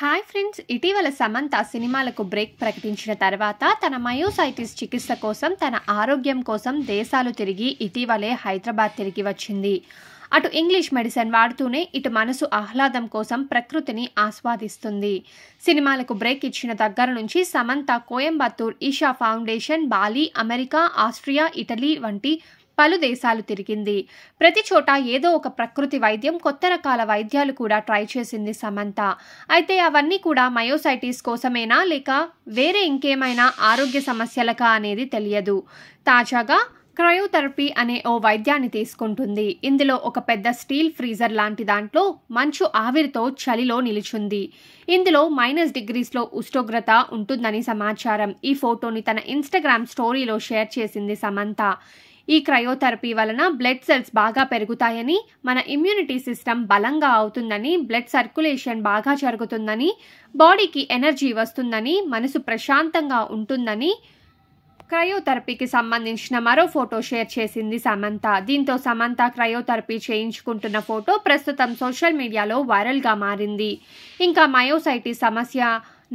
hi friends ఇటీవల సమంత సినిమాలకు break ప్రకటించిన తర్వాత తన మయోసైటిస్ చికిత్స కోసం తన ఆరోగ్యం కోసం దేశాలు తిరిగి ఇటీవలే హైదరాబాద్ తిరిగి వచ్చింది అటు ఇంగ్లీష్ మెడిసిన్ వాడుతూనే ఇటు మనసు ఆహ్లాదం కోసం ప్రకృతిని ఆస్వాదిస్తుంది సినిమాలకు బ్రేక్ ఇచ్చిన దగ్గర నుంచి Samantha Coimbatore Isha foundation Bali America Austria Italy వంటి పలు దేశాలు తిరిగింది ప్రతి చోట ఏదో ఒక ప్రకృతి వైద్యం కొత్త రకాల వైద్యాలు కూడా ట్రై చేసింది సమంత అయితే అవన్నీ కూడా మయోసైటిస్ కోసమేనా లేక వేరే ఇంకేమైనా ఆరోగ్య సమస్యలకా అనేది తెలియదు తాజాగా క్రయోథెరపీ అనే ఓ వైద్యాన్ని తీసుకుంటుంది ఇందులో ఒక పెద్ద స్టీల్ ఫ్రీజర్ లాంటి దాంట్లో మంచు ఆవిరితో చలిలో నిలిచింది ఇందులో మైనస్ డిగ్రీస్లో ఉష్ణోగ్రత ఉంటుందని సమాచారం ఈ ఫోటోని తన ఇన్స్టాగ్రామ్ స్టోరీలో షేర్ చేసింది సమంత ఈ క్రయోథెరపీ వలన బ్లడ్ సెల్స్ బాగా పెరుగుతాయని మన ఇమ్యూనిటీ సిస్టమ్ బలంగా అవుతుందని బ్లడ్ సర్క్యులేషన్ బాగా జరుగుతుందని బాడీకి ఎనర్జీ వస్తుందని మనసు ప్రశాంతంగా ఉంటుందని క్రయోథెరపీకి సంబంధించిన మరో ఫోటో షేర్ చేసింది సమంత దీంతో సమంత క్రయోథెరపీ చేయించుకుంటున్న ఫోటో ప్రస్తుతం సోషల్ మీడియాలో వైరల్గా మారింది ఇంకా మయోసైటీ సమస్య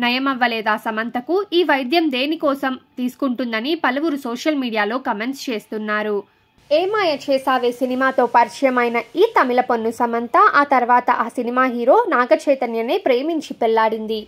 నయమవ్వలేదా సమంతకు ఈ వైద్యం దేనికోసం తీసుకుంటుందని పలువురు సోషల్ మీడియాలో కమెంట్స్ చేస్తున్నారు ఏమాయ చేసావే సినిమాతో పరిచయమైన ఈ తమిళ పన్ను సమంత ఆ తర్వాత ఆ సినిమా హీరో నాగచైతన్యనే ప్రేమించి పెళ్లాడింది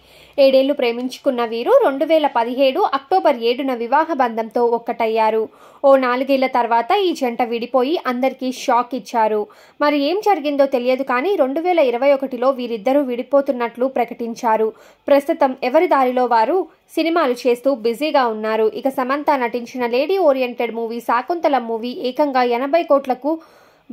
ఏడేళ్లు ప్రేమించుకున్న వీరు రెండు వేల పదిహేడు అక్టోబర్ ఏడున వివాహ బంధంతో ఒక్కటయ్యారు ఓ నాలుగేళ్ల తర్వాత ఈ జంట విడిపోయి అందరికీ షాక్ ఇచ్చారు మరి ఏం జరిగిందో తెలియదు కానీ రెండు వేల ఇరవై ఒకటిలో వీరిద్దరూ విడిపోతున్నట్లు ప్రకటించారు ప్రస్తుతం ఎవరి దారిలో వారు సినిమాలు చేస్తూ బిజీగా ఉన్నారు ఇక సమంత నటించిన lady oriented movie Shakuntalam movie ఏకంగా ఎనభై కోట్లకు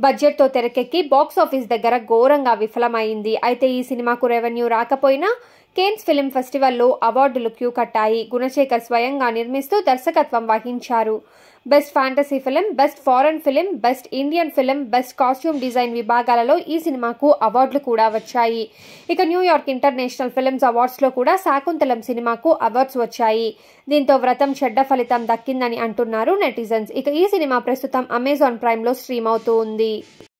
బడ్జెట్తో తెరకెక్కి బాక్సాఫీస్ దగ్గర ఘోరంగా విఫలమైంది అయితే ఈ సినిమాకు రెవెన్యూ రాకపోయినా కేన్స్ ఫిలిం ఫెస్టివల్లో అవార్డులు క్యూ కట్టాయి గుణశేఖర్ స్వయంగా నిర్మిస్తూ దర్శకత్వం వహించారు best fantasy film best foreign film best Indian film best costume design విభాగాలలో ఈ సినిమాకు అవార్డులు కూడా వచ్చాయి ఇక న్యూయార్క్ ఇంటర్నేషనల్ ఫిలిమ్స్ అవార్డ్స్లో కూడా శాకుంతలం సినిమాకు అవార్డ్స్ వచ్చాయి దీంతో వ్రతం చెడ్డ ఫలితం దక్కిందని అంటున్నారు నెటిజన్స్ ఇక ఈ సినిమా ప్రస్తుతం అమెజాన్ ప్రైమ్లో స్ట్రీమ్ అవుతూ ఉంది